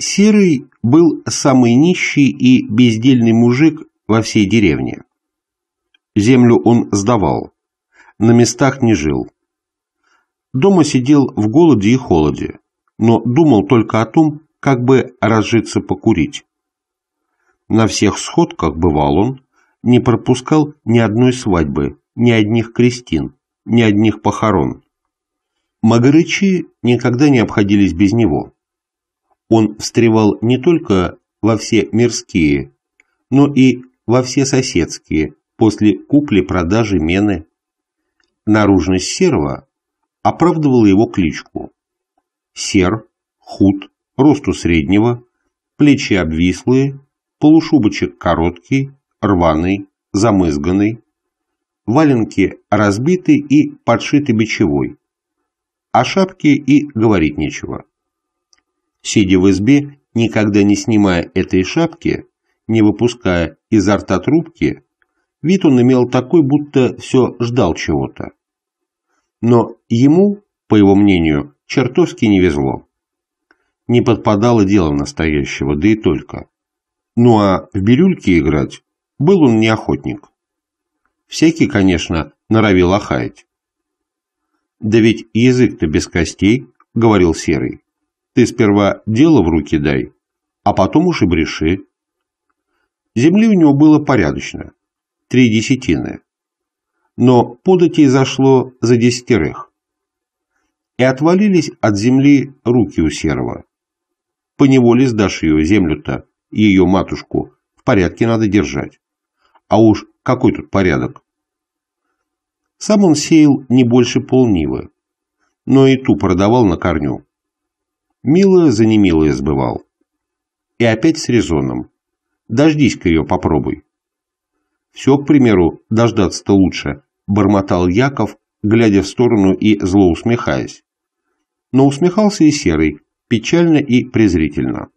Серый был самый нищий и бездельный мужик во всей деревне. Землю он сдавал, на местах не жил. Дома сидел в голоде и холоде, но думал только о том, как бы разжиться покурить. На всех сходках бывал он, не пропускал ни одной свадьбы, ни одних крестин, ни одних похорон. Магарычи никогда не обходились без него он встревал не только во все мирские, но и во все соседские после купли-продажи мены. Наружность серва оправдывала его кличку. Сер, худ, росту среднего, плечи обвислые, полушубочек короткий, рваный, замызганный, валенки разбиты и подшиты бичевой, о а шапке и говорить нечего. Сидя в избе, никогда не снимая этой шапки, не выпуская изо рта трубки, вид он имел такой, будто все ждал чего-то. Но ему, по его мнению, чертовски не везло. Не подпадало дело настоящего, да и только. Ну а в бирюльке играть был он не охотник. Всякий, конечно, норовил охаять. «Да ведь язык-то без костей», — говорил Серый. Ты сперва дело в руки дай, а потом уж и бреши. Земли у него было порядочно, три десятины. Но податей зашло за десятерых. И отвалились от земли руки у серого. Поневоле сдашь ее, землю-то, и ее матушку, в порядке надо держать. А уж какой тут порядок? Сам он сеял не больше полнивы, но и ту продавал на корню. Милое за немилое сбывал. И опять с резоном. Дождись-ка ее, попробуй. Все, к примеру, дождаться-то лучше, бормотал Яков, глядя в сторону и злоусмехаясь. Но усмехался и Серый, печально и презрительно.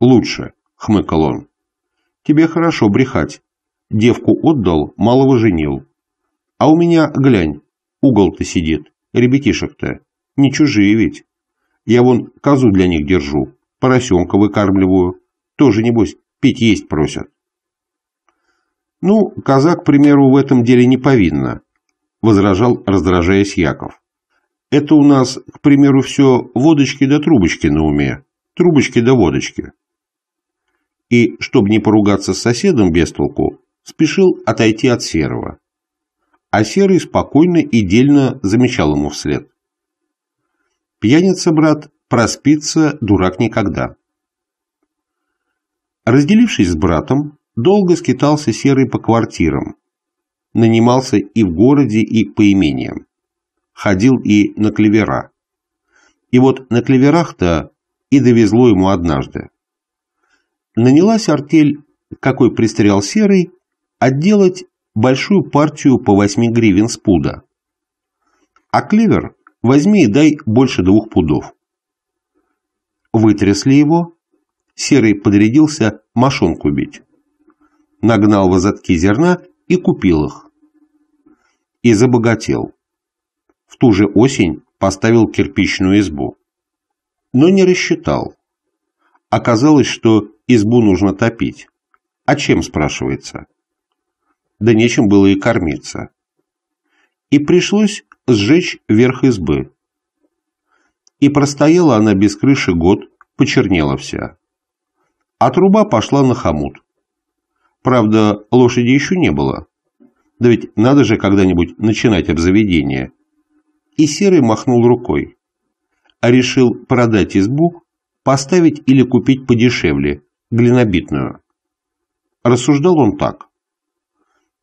«Лучше», — хмыкал он. «Тебе хорошо брехать. Девку отдал, малого женил. А у меня, глянь, угол-то сидит, ребятишек-то, не чужие ведь». Я вон козу для них держу, поросенка выкармливаю. Тоже, небось, пить есть просят. Ну, коза, к примеру, в этом деле не повинна, возражал, раздражаясь Яков. Это у нас, к примеру, все водочки да трубочки на уме, трубочки да водочки. И, чтобы не поругаться с соседом без толку, спешил отойти от Серого. А Серый спокойно и дельно замечал ему вслед. Пьяница, брат, проспится дурак никогда. Разделившись с братом, долго скитался Серый по квартирам. Нанимался и в городе, и по имениям. Ходил и на клевера. И вот на клеверах-то и довезло ему однажды. Нанялась артель, какой пристрял Серый, отделать большую партию по 8 гривен с пуда. А клевер Возьми и дай больше двух пудов. Вытрясли его. Серый подрядился мошонку бить. Нагнал в зерна и купил их. И забогател. В ту же осень поставил кирпичную избу. Но не рассчитал. Оказалось, что избу нужно топить. А чем, спрашивается? Да нечем было и кормиться. И пришлось сжечь верх избы. И простояла она без крыши год, почернела вся. А труба пошла на хомут. Правда, лошади еще не было. Да ведь надо же когда-нибудь начинать обзаведение. И Серый махнул рукой. А решил продать избу, поставить или купить подешевле, глинобитную. Рассуждал он так.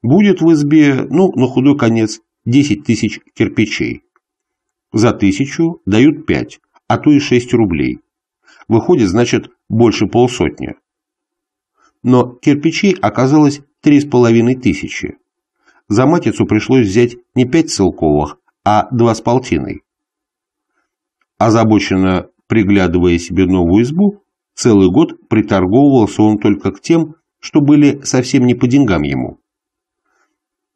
Будет в избе, ну, на худой конец, 10 тысяч кирпичей. За тысячу дают 5, а то и 6 рублей. Выходит, значит, больше полсотни. Но кирпичей оказалось 3,5 тысячи. За матицу пришлось взять не 5 целковых, а 2 с полтиной. Озабоченно приглядывая себе новую избу, целый год приторговывался он только к тем, что были совсем не по деньгам ему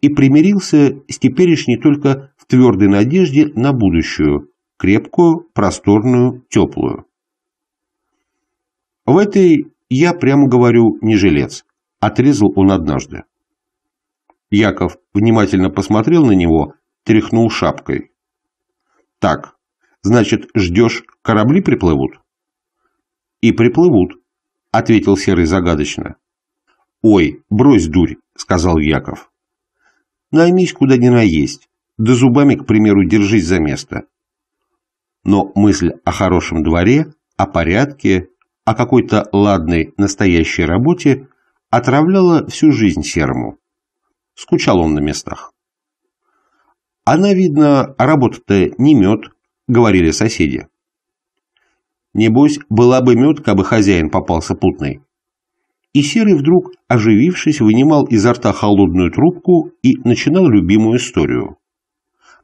и примирился с теперешней только в твердой надежде на будущую, крепкую, просторную, теплую. В этой, я прямо говорю, не жилец, отрезал он однажды. Яков внимательно посмотрел на него, тряхнул шапкой. «Так, значит, ждешь, корабли приплывут?» «И приплывут», — ответил Серый загадочно. «Ой, брось дурь», — сказал Яков. Наймись куда ни наесть, да зубами, к примеру, держись за место. Но мысль о хорошем дворе, о порядке, о какой-то ладной настоящей работе отравляла всю жизнь Серому. Скучал он на местах. Она, видно, работа-то не мед, говорили соседи. Небось, была бы мед, бы хозяин попался путный. И Серый вдруг, оживившись, вынимал изо рта холодную трубку и начинал любимую историю.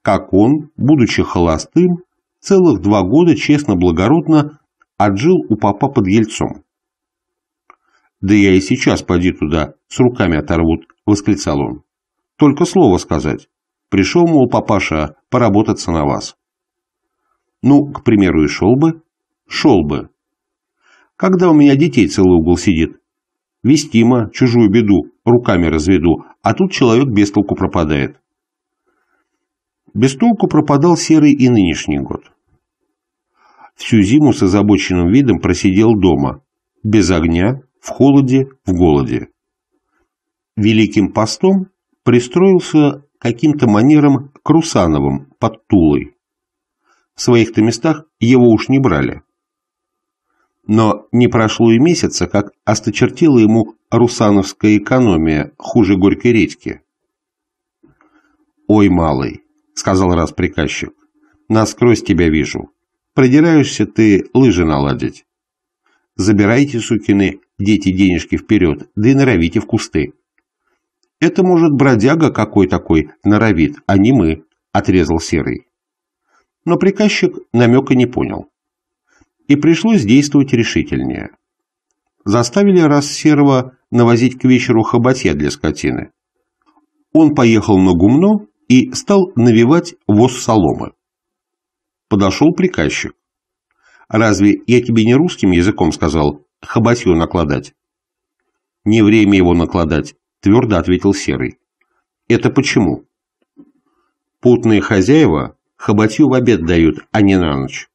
Как он, будучи холостым, целых два года честно-благородно отжил у папа под Ельцом. «Да я и сейчас поди туда, с руками оторвут», — восклицал он. «Только слово сказать. Пришел, мол, папаша, поработаться на вас». Ну, к примеру, и шел бы. Шел бы. Когда у меня детей целый угол сидит, Вестимо, чужую беду, руками разведу, а тут человек без толку пропадает. Без толку пропадал серый и нынешний год. Всю зиму с озабоченным видом просидел дома, без огня, в холоде, в голоде. Великим постом пристроился каким-то манером к Русановым под Тулой. В своих-то местах его уж не брали. Но не прошло и месяца, как осточертила ему русановская экономия хуже горькой редьки. «Ой, малый», — сказал раз приказчик, — «насквозь тебя вижу. Продираешься ты лыжи наладить. Забирайте, сукины, дети денежки вперед, да и норовите в кусты». «Это, может, бродяга какой такой норовит, а не мы», — отрезал Серый. Но приказчик намека не понял и пришлось действовать решительнее. Заставили раз Серого навозить к вечеру хоботья для скотины. Он поехал на гумно и стал навевать воз соломы. Подошел приказчик. «Разве я тебе не русским языком сказал хоботью накладать?» «Не время его накладать», — твердо ответил Серый. «Это почему?» «Путные хозяева хоботью в обед дают, а не на ночь.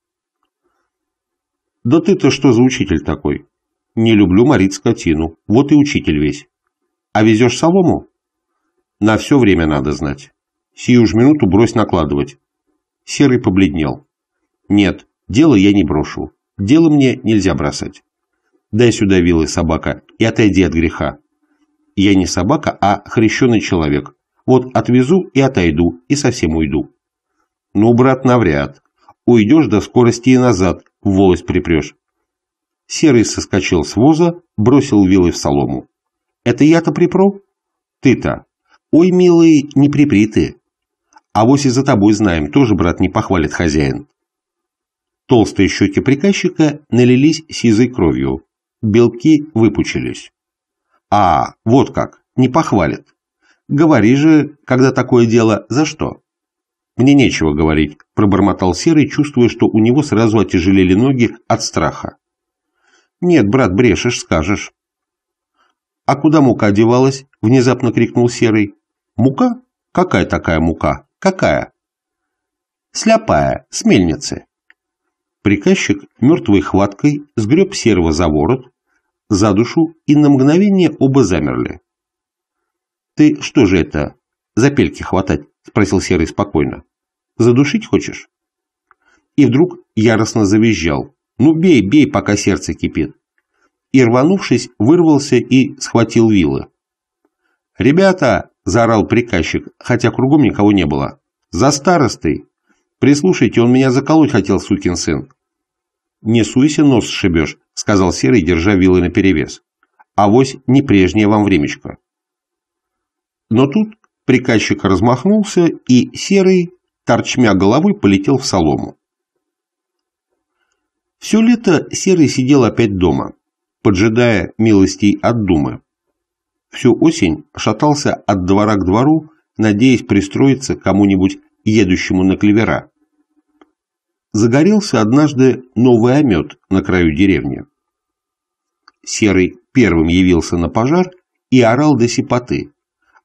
«Да ты-то что за учитель такой? Не люблю морить скотину, вот и учитель весь. А везешь солому? На все время надо знать. Сию же минуту брось накладывать». Серый побледнел. «Нет, дело я не брошу. Дело мне нельзя бросать. Дай сюда вилы, собака, и отойди от греха. Я не собака, а хрещеный человек. Вот отвезу и отойду, и совсем уйду». «Ну, брат, навряд. Уйдешь до скорости и назад, волость припрешь. Серый соскочил с воза, бросил вилы в солому. «Это я-то припру?» «Ты-то!» «Ой, милый, не припри ты!» «А вось и за тобой знаем, тоже, брат, не похвалит хозяин!» Толстые щеки приказчика налились сизой кровью, белки выпучились. «А, вот как, не похвалит! Говори же, когда такое дело, за что?» «Мне нечего говорить», – пробормотал Серый, чувствуя, что у него сразу отяжелели ноги от страха. «Нет, брат, брешешь, скажешь». «А куда мука одевалась? внезапно крикнул Серый. «Мука? Какая такая мука? Какая?» «Сляпая, с мельницы». Приказчик мертвой хваткой сгреб Серого за ворот, за душу, и на мгновение оба замерли. «Ты что же это, за пельки хватать?» – спросил Серый спокойно. Задушить хочешь?» И вдруг яростно завизжал. «Ну бей, бей, пока сердце кипит!» И рванувшись, вырвался и схватил вилы. «Ребята!» – заорал приказчик, хотя кругом никого не было. «За старостой! Прислушайте, он меня заколоть хотел, сукин сын!» «Не суйся, нос сшибешь», — сказал Серый, держа вилы наперевес. «Авось не прежнее вам времечко». Но тут приказчик размахнулся, и Серый торчмя головой полетел в солому. Все лето Серый сидел опять дома, поджидая милостей от Думы. Всю осень шатался от двора к двору, надеясь пристроиться кому-нибудь едущему на клевера. Загорелся однажды новый омет на краю деревни. Серый первым явился на пожар и орал до сипоты,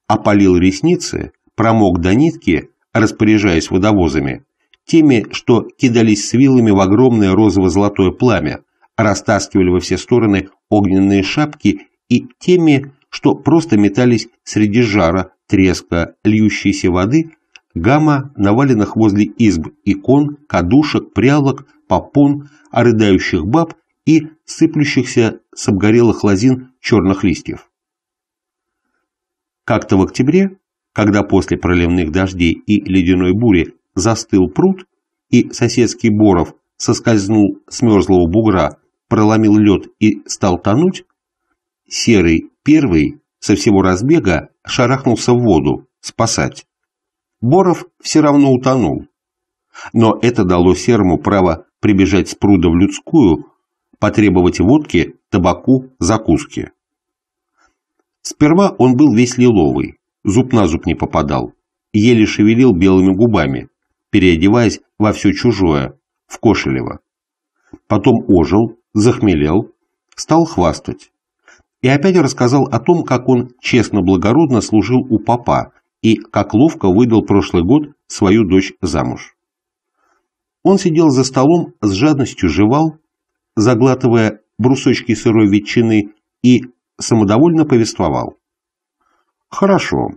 опалил ресницы, промок до нитки, распоряжаясь водовозами, теми, что кидались с вилами в огромное розово-золотое пламя, растаскивали во все стороны огненные шапки и теми, что просто метались среди жара, треска, льющейся воды, гамма наваленных возле изб икон, кадушек, прялок, попон, орыдающих баб и сыплющихся с обгорелых лозин черных листьев. Как-то в октябре когда после проливных дождей и ледяной бури застыл пруд, и соседский Боров соскользнул с мерзлого бугра, проломил лед и стал тонуть, Серый первый со всего разбега шарахнулся в воду, спасать. Боров все равно утонул. Но это дало Серому право прибежать с пруда в людскую, потребовать водки, табаку, закуски. Сперва он был весь лиловый, зуб на зуб не попадал, и еле шевелил белыми губами, переодеваясь во все чужое, в кошелево Потом ожил, захмелел, стал хвастать. И опять рассказал о том, как он честно-благородно служил у папа и как ловко выдал прошлый год свою дочь замуж. Он сидел за столом, с жадностью жевал, заглатывая брусочки сырой ветчины и самодовольно повествовал. Хорошо.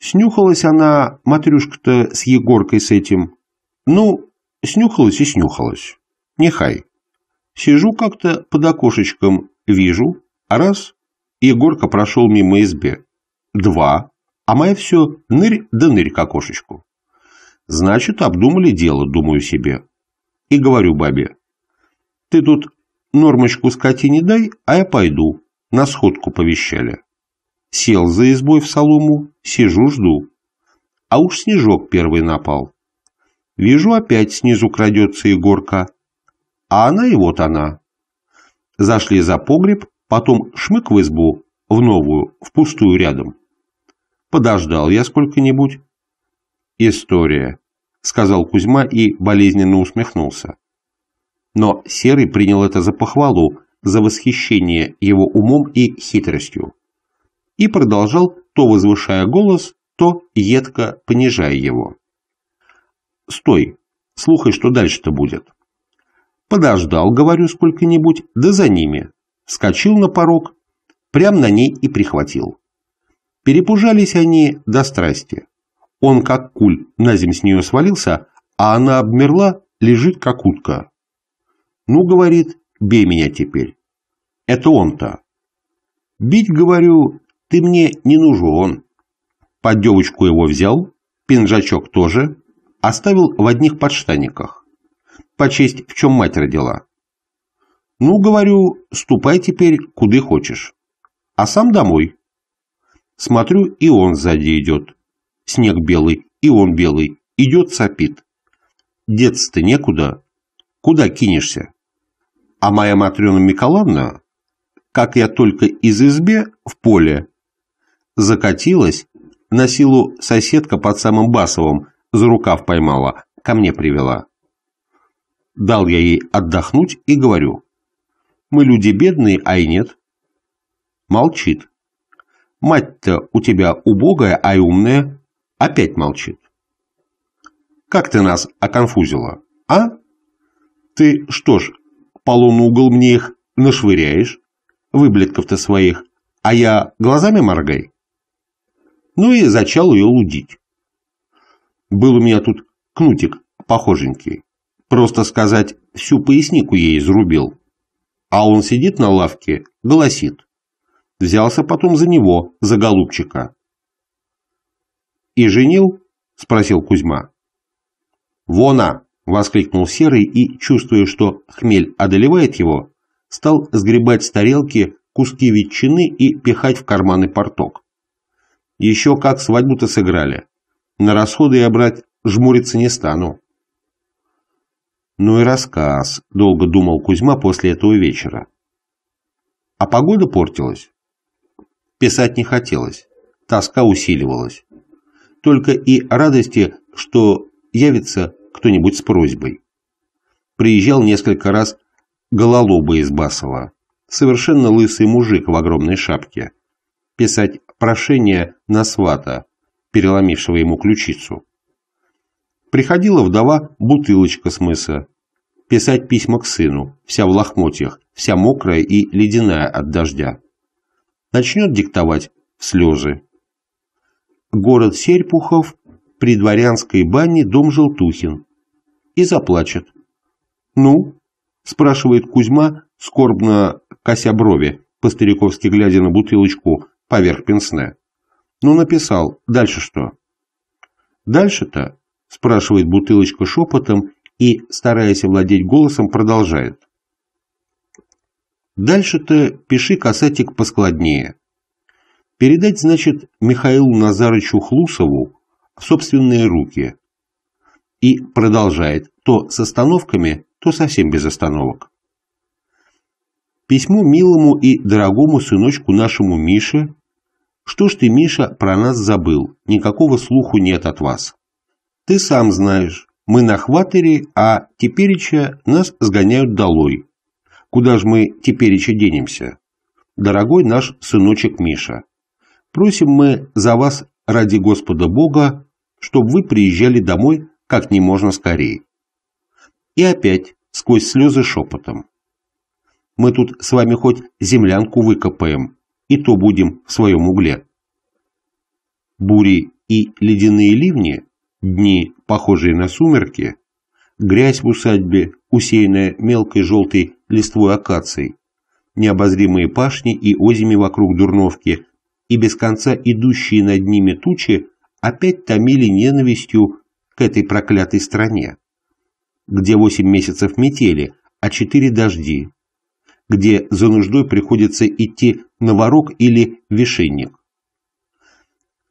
Снюхалась она, матрюшка-то, с Егоркой с этим. Ну, снюхалась и снюхалась. Нехай. Сижу как-то под окошечком, вижу. Раз. Егорка прошел мимо избе. Два. А моя все нырь да нырь к окошечку. Значит, обдумали дело, думаю себе. И говорю бабе. Ты тут нормочку скотине дай, а я пойду. На сходку повещали. Сел за избой в солому, сижу, жду. А уж снежок первый напал. Вижу, опять снизу крадется Егорка. А она и вот она. Зашли за погреб, потом шмык в избу, в новую, в пустую рядом. Подождал я сколько-нибудь. История, сказал Кузьма и болезненно усмехнулся. Но Серый принял это за похвалу, за восхищение его умом и хитростью и продолжал, то возвышая голос, то едко понижая его. «Стой, слухай, что дальше-то будет». Подождал, говорю, сколько-нибудь, да за ними. Скочил на порог, прям на ней и прихватил. Перепужались они до страсти. Он как куль на земь с нее свалился, а она обмерла, лежит как утка. «Ну, — говорит, — бей меня теперь. Это он-то». Бить, говорю, ты мне не нужен. девочку его взял, пинжачок тоже, оставил в одних подштаниках. Почесть, в чем мать родила. Ну, говорю, ступай теперь куда хочешь. А сам домой. Смотрю, и он сзади идет. Снег белый, и он белый. Идет, сопит. Деться-то некуда. Куда кинешься? А моя Матрена Миколаевна, как я только из избе в поле, закатилась, на силу соседка под самым Басовым за рукав поймала, ко мне привела. Дал я ей отдохнуть и говорю. Мы люди бедные, а и нет. Молчит. Мать-то у тебя убогая, а и умная. Опять молчит. Как ты нас оконфузила, а? Ты что ж, полон угол мне их нашвыряешь, выблетков-то своих, а я глазами моргай? ну и зачал ее лудить. Был у меня тут кнутик похоженький, просто сказать, всю пояснику ей изрубил. А он сидит на лавке, голосит. Взялся потом за него, за голубчика. «И женил?» – спросил Кузьма. «Вона!» – воскликнул Серый и, чувствуя, что хмель одолевает его, стал сгребать с тарелки куски ветчины и пихать в карманы порток. Еще как свадьбу-то сыграли. На расходы я, брать, жмуриться не стану. Ну и рассказ, долго думал Кузьма после этого вечера. А погода портилась. Писать не хотелось, тоска усиливалась. Только и радости, что явится кто-нибудь с просьбой. Приезжал несколько раз гололобый из Басова, совершенно лысый мужик в огромной шапке писать прошение на свата, переломившего ему ключицу. Приходила вдова бутылочка с мыса, писать письма к сыну, вся в лохмотьях, вся мокрая и ледяная от дождя. Начнет диктовать слезы. Город Серпухов, при дворянской бане дом Желтухин. И заплачет. «Ну?» – спрашивает Кузьма, скорбно кося брови, по-стариковски глядя на бутылочку поверх пенсне. Ну, написал. Дальше что? Дальше-то, спрашивает бутылочка шепотом и, стараясь овладеть голосом, продолжает. Дальше-то пиши, касатик, поскладнее. Передать, значит, Михаилу Назарычу Хлусову в собственные руки. И продолжает то с остановками, то совсем без остановок. Письмо милому и дорогому сыночку нашему Мише что ж ты, Миша, про нас забыл? Никакого слуху нет от вас. Ты сам знаешь, мы на хватере, а тепереча нас сгоняют долой. Куда ж мы тепереча денемся? Дорогой наш сыночек Миша, просим мы за вас ради Господа Бога, чтобы вы приезжали домой как не можно скорее. И опять сквозь слезы шепотом. Мы тут с вами хоть землянку выкопаем, и то будем в своем угле. Бури и ледяные ливни, дни, похожие на сумерки, грязь в усадьбе, усеянная мелкой желтой листвой акаций, необозримые пашни и озими вокруг дурновки, и без конца идущие над ними тучи опять томили ненавистью к этой проклятой стране, где восемь месяцев метели, а четыре дожди, где за нуждой приходится идти новорог или вишенник.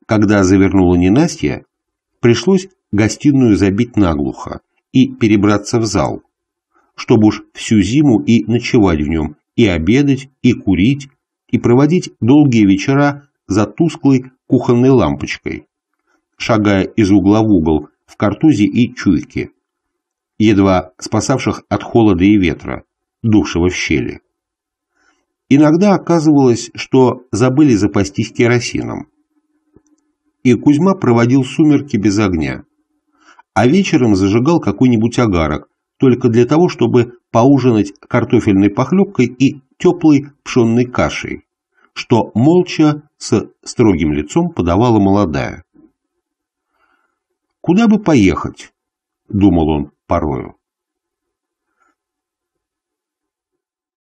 Когда завернула ненастье, пришлось гостиную забить наглухо и перебраться в зал, чтобы уж всю зиму и ночевать в нем, и обедать, и курить, и проводить долгие вечера за тусклой кухонной лампочкой, шагая из угла в угол в картузе и чуйке, едва спасавших от холода и ветра, дувшего в щели. Иногда оказывалось, что забыли запастись керосином. И Кузьма проводил сумерки без огня. А вечером зажигал какой-нибудь агарок, только для того, чтобы поужинать картофельной похлебкой и теплой пшенной кашей, что молча с строгим лицом подавала молодая. «Куда бы поехать?» — думал он порою.